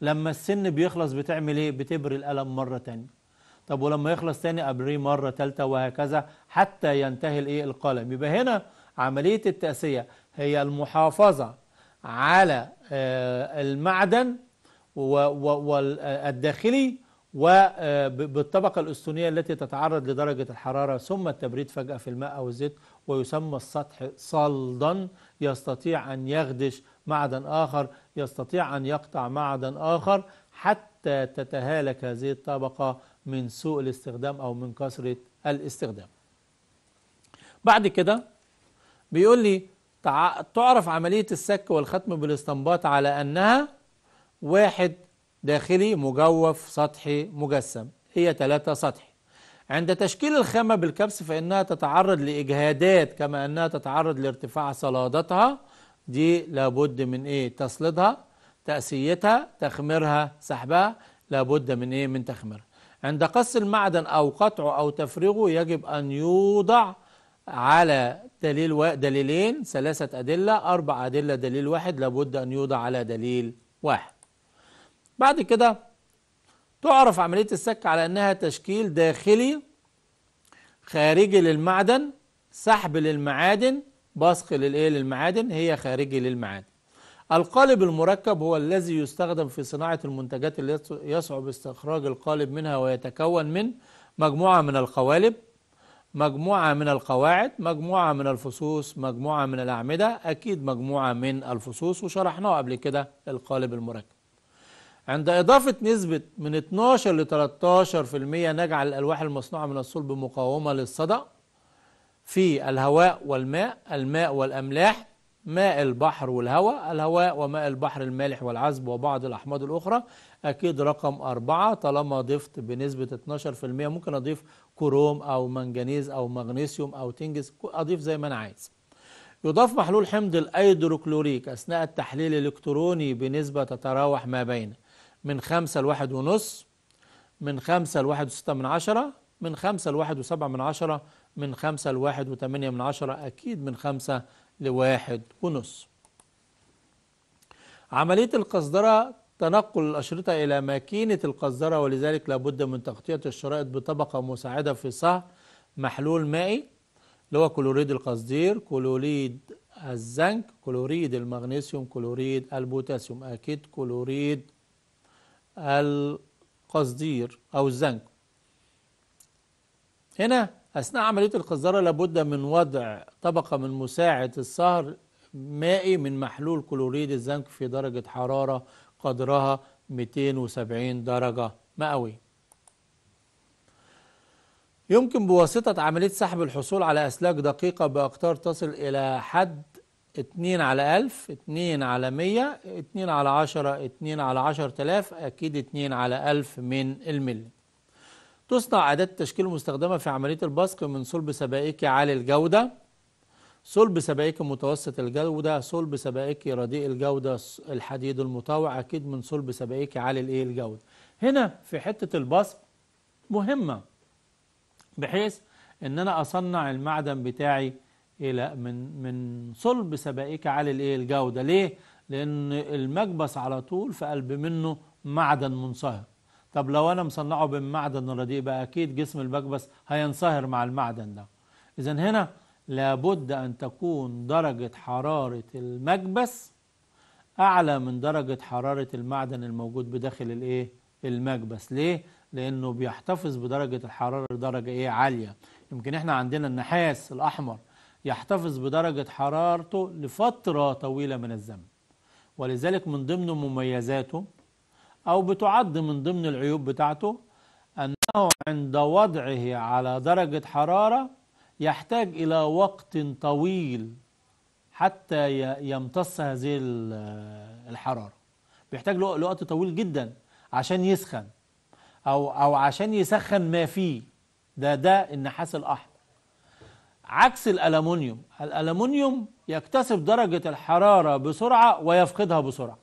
لما السن بيخلص بتعمل إيه بتبري القلم مرة تانية طب ولما يخلص تاني ابريه مره ثالثه وهكذا حتى ينتهي الايه القلم يبقى هنا عمليه التاسيه هي المحافظه على آه، المعدن والداخلي وبالطبقة آه، الأسطونية التي تتعرض لدرجة الحرارة ثم التبريد فجأة في الماء أو الزيت ويسمى السطح صلدا يستطيع أن يخدش معدن آخر يستطيع أن يقطع معدن آخر حتى تتهالك هذه الطبقة من سوء الاستخدام أو من كثرة الاستخدام بعد كده بيقول لي تعرف عملية السك والختم بالاستنباط على أنها واحد داخلي مجوف سطحي مجسم هي ثلاثة سطحي عند تشكيل الخامة بالكبس فإنها تتعرض لإجهادات كما أنها تتعرض لارتفاع صلادتها دي لابد من إيه تسلدها تأسيتها تخميرها سحبها لابد من إيه من تخميرها عند قص المعدن أو قطعه أو تفريغه يجب أن يوضع على دليل و... دليلين ثلاثة أدلة أربع أدلة دليل واحد لابد أن يوضع على دليل واحد بعد كده تعرف عملية السك على أنها تشكيل داخلي خارجي للمعدن سحب للمعادن بسخ للإيه للمعادن هي خارجي للمعادن القالب المركب هو الذي يستخدم في صناعة المنتجات التي يصعب استخراج القالب منها ويتكون من مجموعة من القوالب مجموعة من القواعد مجموعة من الفصوص مجموعة من الأعمدة أكيد مجموعة من الفصوص وشرحناه قبل كده القالب المركب عند إضافة نسبة من 12 ل 13% نجعل الألواح المصنوعة من الصلب مقاومة للصدأ في الهواء والماء الماء والأملاح ماء البحر والهواء الهواء وماء البحر المالح والعذب وبعض الأحماض الأخرى أكيد رقم أربعة طالما ضفت بنسبة 12% ممكن أضيف كروم أو منجنيز أو مغنيسيوم أو تنجز أضيف زي ما أنا عايز يضاف محلول حمض الأيدروكلوريك أثناء التحليل الإلكتروني بنسبة تتراوح ما بين من 5 ل 1.5 من 5 ل 1.6 من 10 من 5 ل 1.7 من 10 من 5 ل 1.8 من 10 أكيد من 5 لواحد ونص عملية القصدرة تنقل الأشرطة إلى ماكينة القصدرة ولذلك لابد من تغطية الشرائط بطبقة مساعدة في صهر محلول مائي اللي هو كلوريد القصدير كلوريد الزنك كلوريد المغنيسيوم كلوريد البوتاسيوم أكيد كلوريد القصدير أو الزنك هنا أثناء عملية القذارة لابد من وضع طبقة من مساعد الصهر مائي من محلول كلوريد الزنك في درجة حرارة قدرها 270 درجة مئوية يمكن بواسطة عملية سحب الحصول على أسلاك دقيقة بأقطار تصل إلى حد 2 على 1000 2 على 100 2 على 10 2 على 10000 أكيد 2 على 1000 من الملي تصنع أداة التشكيل المستخدمة في عملية البصق من صلب سبائك عالي الجودة صلب سبائك متوسط الجودة صلب سبائك رديء الجودة الحديد المطاوع أكيد من صلب سبائك عالي الإيه الجودة هنا في حتة البصق مهمة بحيث ان انا اصنع المعدن بتاعي الى من من صلب سبائك عالي الايه الجوده ليه لان المكبس على طول في قلب منه معدن منصهر طب لو أنا مصنعه بمعدن رديء بقى أكيد جسم البكبس هينصهر مع المعدن ده إذا هنا لابد أن تكون درجة حرارة المكبس أعلى من درجة حرارة المعدن الموجود بداخل الإيه؟ المكبس ليه؟ لأنه بيحتفظ بدرجة الحرارة درجة إيه؟ عالية يمكن إحنا عندنا النحاس الأحمر يحتفظ بدرجة حرارته لفترة طويلة من الزمن ولذلك من ضمن مميزاته أو بتعد من ضمن العيوب بتاعته أنه عند وضعه على درجة حرارة يحتاج إلى وقت طويل حتى يمتص هذه الحرارة بيحتاج له وقت طويل جدا عشان يسخن أو أو عشان يسخن ما فيه ده ده النحاس الأحمر عكس الألمنيوم الألمنيوم يكتسب درجة الحرارة بسرعة ويفقدها بسرعة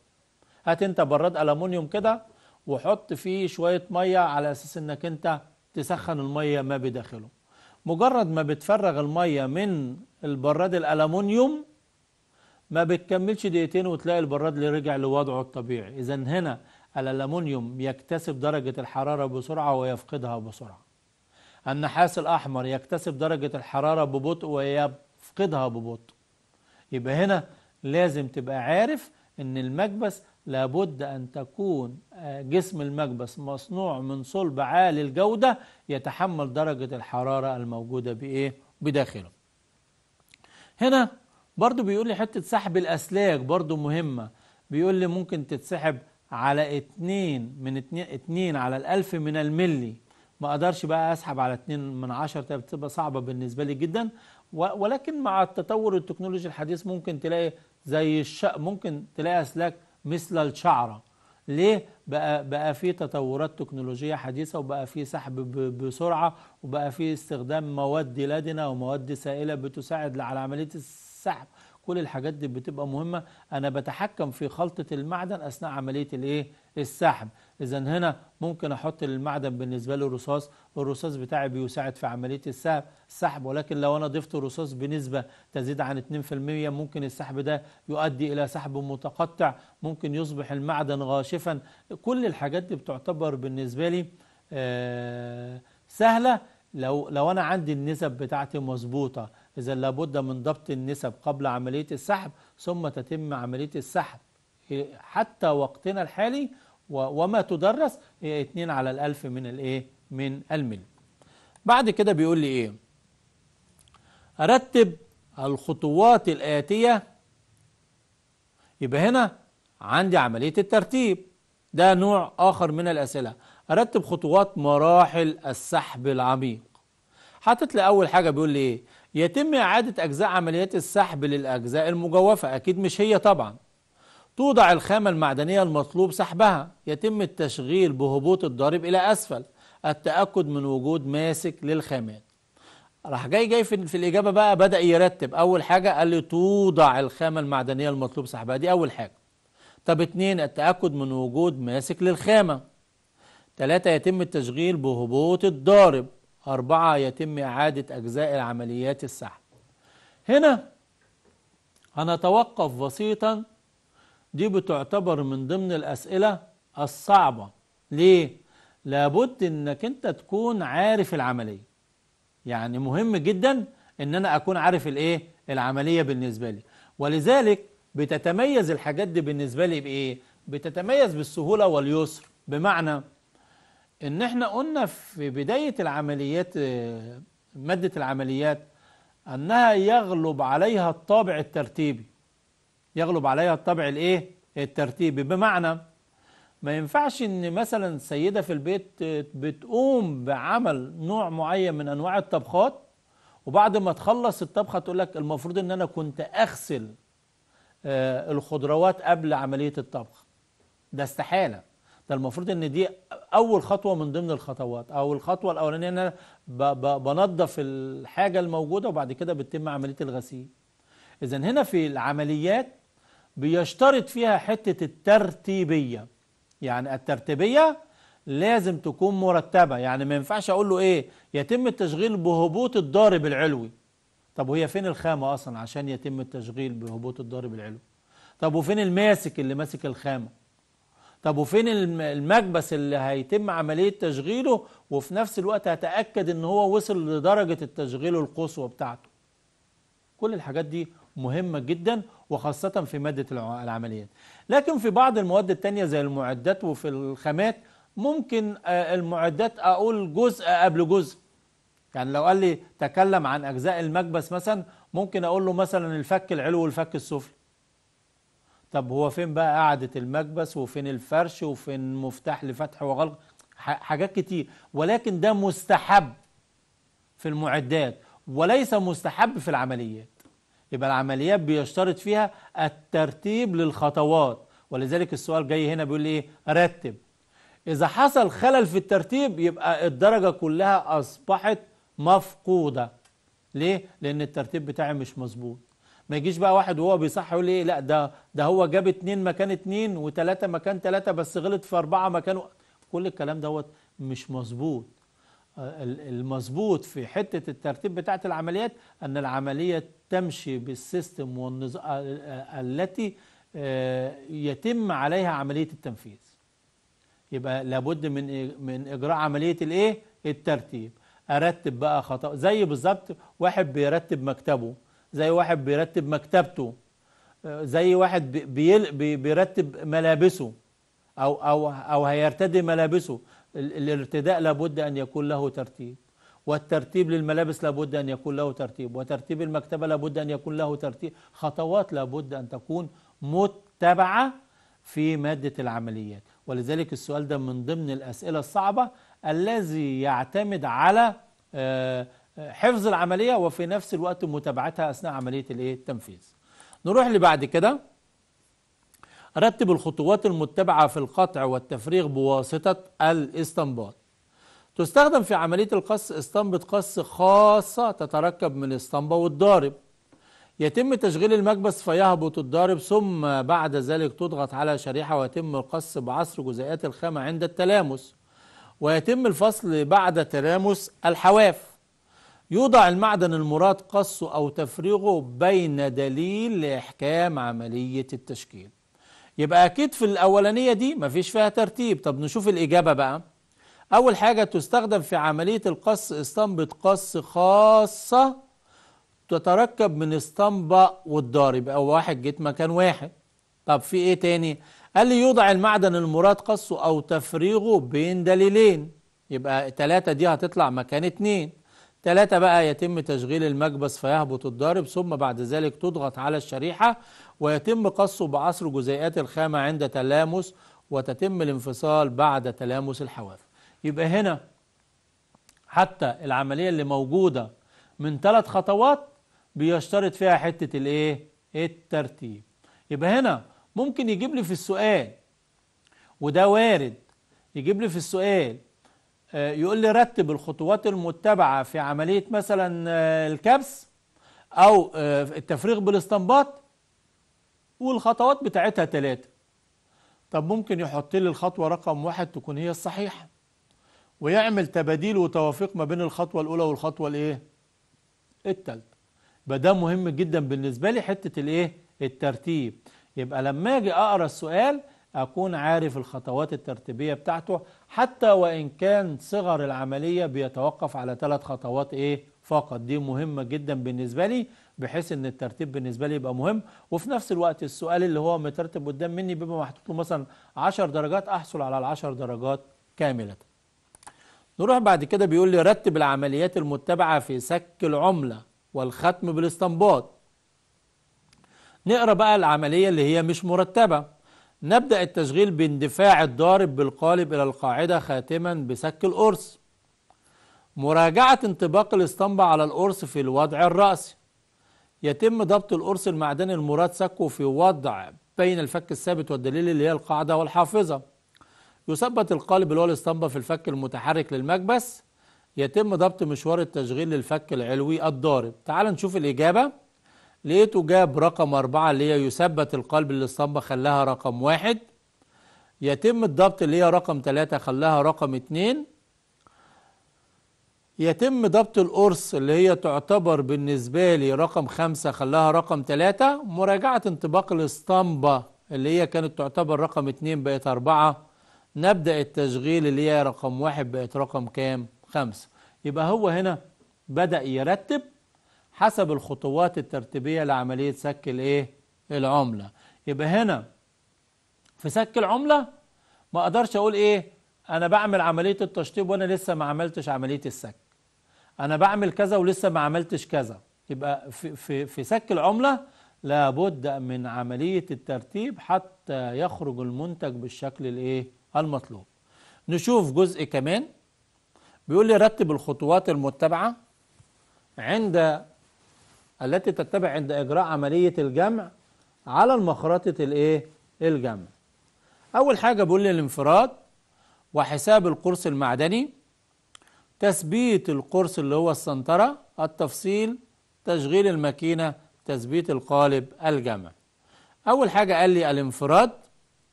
هات انت براد الومنيوم كده وحط فيه شوية مية على أساس انك انت تسخن المية ما بداخله مجرد ما بتفرغ المية من البراد الالومنيوم ما بتكملش دقيقتين وتلاقي البراد اللي رجع لوضعه الطبيعي إذا هنا الالومنيوم يكتسب درجة الحرارة بسرعة ويفقدها بسرعة النحاس الأحمر يكتسب درجة الحرارة ببطء ويفقدها ببطء يبقى هنا لازم تبقى عارف ان المكبس لابد أن تكون آه، جسم المكبس مصنوع من صلب عالي الجودة يتحمل درجة الحرارة الموجودة بإيه بداخله هنا برضو بيقول لي حتة سحب الأسلاك برضو مهمة بيقول لي ممكن تتسحب على اتنين من اتنين, اتنين على الألف من الملي ما أقدرش بقى أسحب على اتنين من عشرة بتبقى صعبة بالنسبة لي جدا ولكن مع التطور التكنولوجي الحديث ممكن تلاقي زي الشق ممكن تلاقي أسلاك مثل الشعرة ليه بقى, بقى في تطورات تكنولوجية حديثة وبقى في سحب بسرعة وبقى في استخدام مواد لادنة ومواد سائلة بتساعد على عملية السحب كل الحاجات دي بتبقى مهمة أنا بتحكم في خلطة المعدن أثناء عملية الإيه؟ السحب إذا هنا ممكن أحط المعدن بالنسبة له رصاص الرصاص بتاعي بيساعد في عملية السحب السحب ولكن لو أنا ضفت الرصاص بنسبة تزيد عن 2% ممكن السحب ده يؤدي إلى سحب متقطع ممكن يصبح المعدن غاشفا كل الحاجات دي بتعتبر بالنسبة لي آه، سهلة لو لو أنا عندي النسب بتاعتي مظبوطة إذا لابد من ضبط النسب قبل عملية السحب ثم تتم عملية السحب إيه، حتى وقتنا الحالي وما تدرس هي 2 على الألف من الإيه؟ من الملي بعد كده بيقول لي إيه أرتب الخطوات الآتية يبقى هنا عندي عملية الترتيب ده نوع آخر من الأسئلة أرتب خطوات مراحل السحب العميق حاطط لي أول حاجة بيقول لي إيه يتم إعادة أجزاء عمليات السحب للأجزاء المجوفة أكيد مش هي طبعا توضع الخامة المعدنية المطلوب سحبها يتم التشغيل بهبوط الضارب إلى أسفل التأكد من وجود ماسك للخامات راح جاي جاي في, الإجابة بقى بدأ يرتب أول حاجة قال لي توضع الخامة المعدنية المطلوب سحبها دي أول حاجة طب اتنين التأكد من وجود ماسك للخامة تلاتة يتم التشغيل بهبوط الضارب أربعة يتم إعادة أجزاء العمليات السحب هنا هنتوقف بسيطا دي بتعتبر من ضمن الأسئلة الصعبة ليه؟ لابد أنك أنت تكون عارف العملية يعني مهم جدا أن أنا أكون عارف الإيه؟ العملية بالنسبة لي ولذلك بتتميز الحاجات دي بالنسبة لي بإيه؟ بتتميز بالسهولة واليسر بمعنى ان احنا قلنا في بداية العمليات آه، مادة العمليات انها يغلب عليها الطابع الترتيبي يغلب عليها الطابع الايه الترتيبي بمعنى ما ينفعش ان مثلا سيدة في البيت آه، بتقوم بعمل نوع معين من انواع الطبخات وبعد ما تخلص الطبخة تقول لك المفروض ان انا كنت اغسل آه، الخضروات قبل عملية الطبخ ده استحالة ده المفروض ان دي اول خطوه من ضمن الخطوات او الخطوه الاولانيه ان انا بنظف الحاجه الموجوده وبعد كده بتتم عمليه الغسيل اذا هنا في العمليات بيشترط فيها حته الترتيبيه يعني الترتيبيه لازم تكون مرتبه يعني ما ينفعش اقول له ايه يتم التشغيل بهبوط الضارب العلوي طب وهي فين الخامه اصلا عشان يتم التشغيل بهبوط الضارب العلوي طب وفين الماسك اللي ماسك الخامه طب وفين المكبس اللي هيتم عملية تشغيله وفي نفس الوقت هتأكد ان هو وصل لدرجة التشغيل القصوى بتاعته كل الحاجات دي مهمة جدا وخاصة في مادة العمليات لكن في بعض المواد التانية زي المعدات وفي الخامات ممكن آه، المعدات أقول جزء قبل جزء يعني لو قال لي تكلم عن أجزاء المكبس مثلا ممكن أقول له مثلا الفك العلوي والفك السفلي طب هو فين بقى قعدة المكبس وفين الفرش وفين مفتاح لفتح وغلق حاجات كتير ولكن ده مستحب في المعدات وليس مستحب في العمليات يبقى العمليات بيشترط فيها الترتيب للخطوات ولذلك السؤال جاي هنا بيقول ايه رتب اذا حصل خلل في الترتيب يبقى الدرجة كلها اصبحت مفقودة ليه؟ لان الترتيب بتاعي مش مظبوط ما يجيش بقى واحد وهو بيصح يقول ايه لا ده ده هو جاب اتنين مكان اتنين وتلاته مكان تلاته بس غلط في اربعه مكان كل الكلام دوت مش مظبوط آه، المظبوط في حتة الترتيب بتاعة العمليات أن العملية تمشي بالسيستم والنظ... آه، آه، التي يتم عليها عملية التنفيذ يبقى لابد من من إجراء عملية الإيه؟ الترتيب أرتب بقى خطأ زي بالظبط واحد بيرتب مكتبه زي واحد بيرتب مكتبته زي واحد بيرتب ملابسه أو, أو, أو هيرتدي ملابسه الارتداء لابد أن يكون له ترتيب والترتيب للملابس لابد أن يكون له ترتيب وترتيب المكتبة لابد أن يكون له ترتيب خطوات لابد أن تكون متبعة في مادة العمليات ولذلك السؤال ده من ضمن الأسئلة الصعبة الذي يعتمد على آه، حفظ العملية وفي نفس الوقت متابعتها أثناء عملية التنفيذ نروح لبعد كده رتب الخطوات المتبعة في القطع والتفريغ بواسطة الاستنباط تستخدم في عملية القص اسطمبة قص خاصة تتركب من استنبة والضارب يتم تشغيل المكبس فيهبط الضارب ثم بعد ذلك تضغط على شريحة ويتم القص بعصر جزيئات الخامة عند التلامس ويتم الفصل بعد تلامس الحواف يوضع المعدن المراد قصه أو تفريغه بين دليل لإحكام عملية التشكيل يبقى أكيد في الأولانية دي مفيش فيها ترتيب طب نشوف الإجابة بقى أول حاجة تستخدم في عملية القص اسطمبة قص خاصة تتركب من اسطمبة والضارب أو واحد جيت مكان واحد طب في إيه تاني؟ قال لي يوضع المعدن المراد قصه أو تفريغه بين دليلين يبقى تلاتة دي هتطلع مكان اتنين ثلاثة بقى يتم تشغيل المكبس فيهبط الضارب ثم بعد ذلك تضغط على الشريحة ويتم قصه بعصر جزيئات الخامة عند تلامس وتتم الانفصال بعد تلامس الحواف يبقى هنا حتى العملية اللي موجودة من ثلاث خطوات بيشترط فيها حتة الايه الترتيب يبقى هنا ممكن يجيب لي في السؤال وده وارد يجيب لي في السؤال آه، يقول لي رتب الخطوات المتبعة في عملية مثلا آه، الكبس أو آه، التفريغ بالاستنباط والخطوات بتاعتها ثلاثة طب ممكن يحط لي الخطوة رقم واحد تكون هي الصحيحة ويعمل تباديل وتوافق ما بين الخطوة الأولى والخطوة الإيه؟ التالتة يبقى ده مهم جدا بالنسبة لي حتة الإيه؟ الترتيب يبقى لما أجي أقرأ السؤال أكون عارف الخطوات الترتيبية بتاعته حتى وإن كان صغر العملية بيتوقف على ثلاث خطوات إيه فقط دي مهمة جدا بالنسبة لي بحيث ان الترتيب بالنسبة لي يبقى مهم وفي نفس الوقت السؤال اللي هو مترتب قدام مني بيبقى محطوط له مثلا 10 درجات احصل على ال 10 درجات كاملة نروح بعد كده بيقول لي رتب العمليات المتبعة في سك العملة والختم بالاستنباط نقرا بقى العملية اللي هي مش مرتبة نبدأ التشغيل باندفاع الضارب بالقالب إلى القاعدة خاتما بسك القرص مراجعة انطباق الاسطمبة على القرص في الوضع الرأسي يتم ضبط القرص المعدني المراد سكه في وضع بين الفك الثابت والدليل اللي هي القاعدة والحافظة يثبت القالب اللي هو الاسطمبة في الفك المتحرك للمكبس يتم ضبط مشوار التشغيل للفك العلوي الضارب تعال نشوف الإجابة لقيته جاب رقم أربعة اللي هي يثبت القلب للصمة خلاها رقم واحد يتم الضبط اللي هي رقم ثلاثة خلاها رقم اتنين يتم ضبط القرص اللي هي تعتبر بالنسبة لي رقم خمسة خلاها رقم ثلاثة مراجعة انطباق الاسطمبة اللي هي كانت تعتبر رقم اتنين بقت أربعة نبدأ التشغيل اللي هي رقم واحد بقت رقم كام خمسة يبقى هو هنا بدأ يرتب حسب الخطوات الترتيبية لعملية سك الايه العملة يبقى هنا في سك العملة ما اقدرش اقول ايه انا بعمل عملية التشطيب وانا لسه ما عملتش عملية السك انا بعمل كذا ولسه ما عملتش كذا يبقى في, في, في سك العملة لابد من عملية الترتيب حتى يخرج المنتج بالشكل الايه المطلوب نشوف جزء كمان بيقول لي رتب الخطوات المتبعة عند التي تتبع عند إجراء عملية الجمع على المخرطة الإيه؟ الجمع أول حاجة بقول لي الانفراد وحساب القرص المعدني تثبيت القرص اللي هو السنترة التفصيل تشغيل الماكينة تثبيت القالب الجمع أول حاجة قال لي الانفراد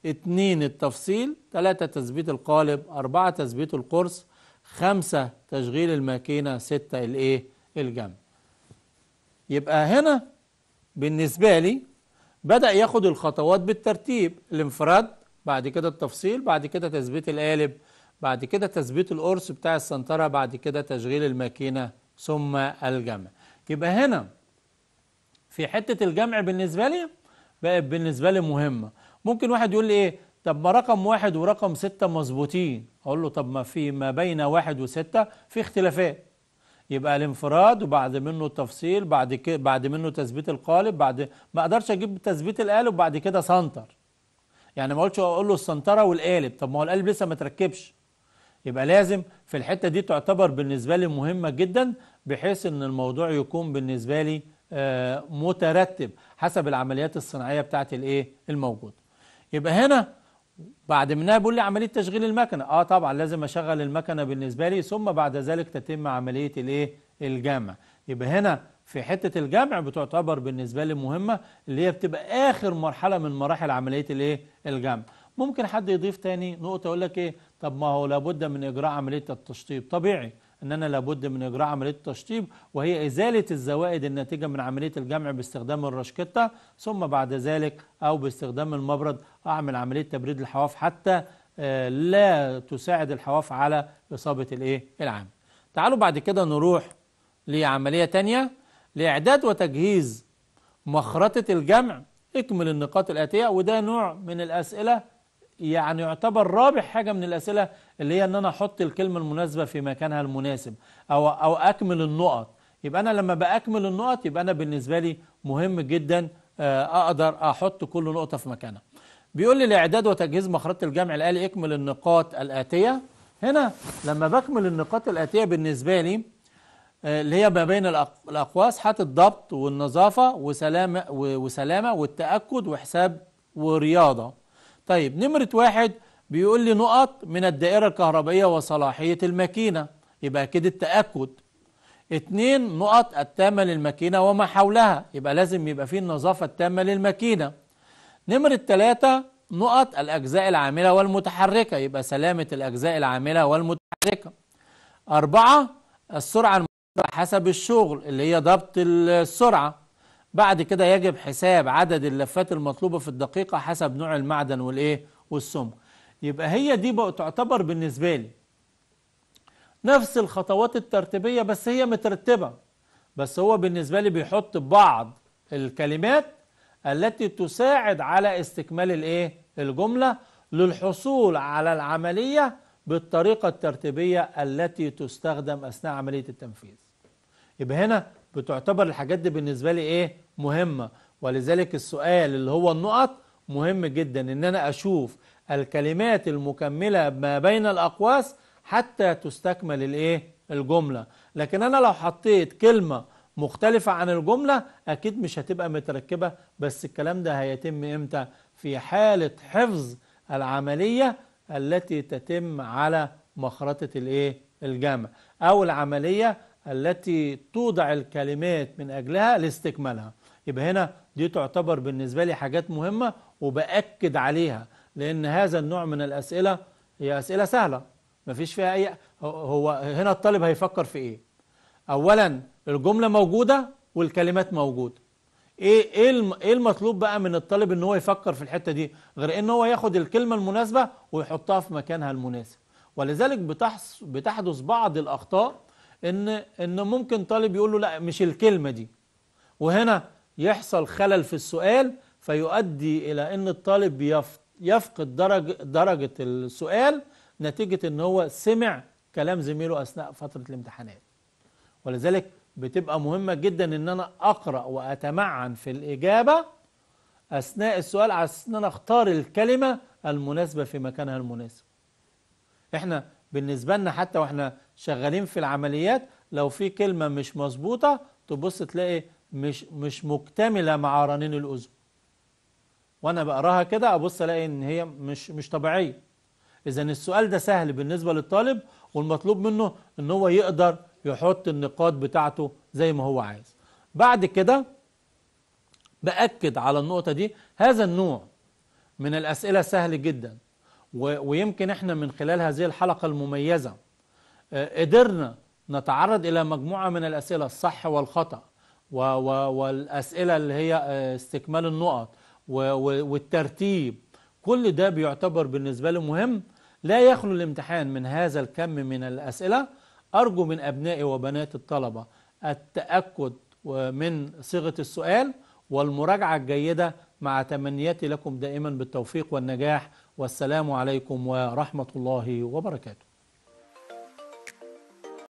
اتنين التفصيل تلاتة تثبيت القالب أربعة تثبيت القرص خمسة تشغيل الماكينة ستة الإيه الجمع يبقى هنا بالنسبة لي بدأ ياخد الخطوات بالترتيب الانفراد بعد كده التفصيل بعد كده تثبيت القالب بعد كده تثبيت القرص بتاع السنترة بعد كده تشغيل الماكينة ثم الجمع يبقى هنا في حتة الجمع بالنسبة لي بقت بالنسبة لي مهمة ممكن واحد يقول لي ايه طب ما رقم واحد ورقم ستة مظبوطين اقول له طب ما في ما بين واحد وستة في اختلافات يبقى الانفراد وبعد منه التفصيل بعد كده بعد منه تثبيت القالب بعد ما اقدرش اجيب تثبيت القالب وبعد كده سنتر يعني ما قلتش اقول له السنتره والقالب طب ما هو القالب لسه ما تركبش يبقى لازم في الحته دي تعتبر بالنسبه لي مهمه جدا بحيث ان الموضوع يكون بالنسبه لي آه، مترتب حسب العمليات الصناعيه بتاعت الايه الموجود يبقى هنا بعد منها بيقول لي عمليه تشغيل المكنه اه طبعا لازم اشغل المكنه بالنسبه لي ثم بعد ذلك تتم عمليه الايه الجمع يبقى هنا في حته الجمع بتعتبر بالنسبه لي مهمه اللي هي بتبقى اخر مرحله من مراحل عمليه الايه الجمع ممكن حد يضيف تاني نقطه يقول لك ايه طب ما هو لابد من اجراء عمليه التشطيب طبيعي ان انا لابد من اجراء عمليه التشطيب وهي ازاله الزوائد الناتجه من عمليه الجمع باستخدام الرشكته ثم بعد ذلك او باستخدام المبرد اعمل عمليه تبريد الحواف حتى آه، لا تساعد الحواف على اصابه الايه العام تعالوا بعد كده نروح لعمليه تانية لاعداد وتجهيز مخرطه الجمع اكمل النقاط الاتيه وده نوع من الاسئله يعني يعتبر رابع حاجة من الأسئلة اللي هي أن أنا أحط الكلمة المناسبة في مكانها المناسب أو, أو أكمل النقط يبقى أنا لما بأكمل النقط يبقى أنا بالنسبة لي مهم جدا آه، أقدر أحط كل نقطة في مكانها بيقول لي الإعداد وتجهيز مخرطة الجمع الآلي اكمل النقاط الآتية هنا لما بكمل النقاط الآتية بالنسبة لي آه، اللي هي ما بين الأقواس حاطط الضبط والنظافة وسلامة, وسلامة والتأكد وحساب ورياضة طيب نمرة واحد بيقول لي نقط من الدائرة الكهربائية وصلاحية الماكينة يبقى كده التأكد اتنين نقط التامة للماكينة وما حولها يبقى لازم يبقى فيه النظافة التامة للماكينة نمرة ثلاثة نقط الأجزاء العاملة والمتحركة يبقى سلامة الأجزاء العاملة والمتحركة أربعة السرعة المتحركة حسب الشغل اللي هي ضبط السرعة بعد كده يجب حساب عدد اللفات المطلوبة في الدقيقة حسب نوع المعدن والإيه والسم يبقى هي دي تعتبر بالنسبة لي نفس الخطوات الترتيبية بس هي مترتبة بس هو بالنسبة لي بيحط بعض الكلمات التي تساعد على استكمال الإيه الجملة للحصول على العملية بالطريقة الترتيبية التي تستخدم أثناء عملية التنفيذ يبقى هنا بتعتبر الحاجات دي بالنسبة لي إيه مهمة ولذلك السؤال اللي هو النقط مهم جدا ان انا اشوف الكلمات المكملة ما بين الاقواس حتى تستكمل الايه الجملة لكن انا لو حطيت كلمة مختلفة عن الجملة اكيد مش هتبقى متركبة بس الكلام ده هيتم امتى في حالة حفظ العملية التي تتم على مخرطة الايه الجمع او العملية التي توضع الكلمات من اجلها لاستكمالها يبقى هنا دي تعتبر بالنسبة لي حاجات مهمة وبأكد عليها لأن هذا النوع من الأسئلة هي أسئلة سهلة ما فيش فيها أي هو هنا الطالب هيفكر في إيه أولا الجملة موجودة والكلمات موجودة ايه ايه ايه المطلوب بقى من الطالب ان هو يفكر في الحته دي غير ان هو ياخد الكلمه المناسبه ويحطها في مكانها المناسب ولذلك بتحدث بعض الاخطاء ان ان ممكن طالب يقول له لا مش الكلمه دي وهنا يحصل خلل في السؤال فيؤدي إلى أن الطالب يفقد درجة, درجة السؤال نتيجة أن هو سمع كلام زميله أثناء فترة الامتحانات ولذلك بتبقى مهمة جدا أن أنا أقرأ وأتمعن في الإجابة أثناء السؤال على أساس أن أنا أختار الكلمة المناسبة في مكانها المناسب إحنا بالنسبة لنا حتى وإحنا شغالين في العمليات لو في كلمة مش مظبوطة تبص تلاقي مش مش مكتمله مع رنين الاذن وانا بقراها كده ابص الاقي ان هي مش مش طبيعيه اذا السؤال ده سهل بالنسبه للطالب والمطلوب منه ان هو يقدر يحط النقاط بتاعته زي ما هو عايز بعد كده باكد على النقطه دي هذا النوع من الاسئله سهل جدا ويمكن احنا من خلال هذه الحلقه المميزه آه، قدرنا نتعرض الى مجموعه من الاسئله الصح والخطأ والأسئلة اللي هي آه، استكمال النقط والترتيب كل ده بيعتبر بالنسبة له مهم لا يخلو الامتحان من هذا الكم من الأسئلة أرجو من أبنائي وبنات الطلبة التأكد آه، من صيغة السؤال والمراجعة الجيدة مع تمنياتي لكم دائما بالتوفيق والنجاح والسلام عليكم ورحمة الله وبركاته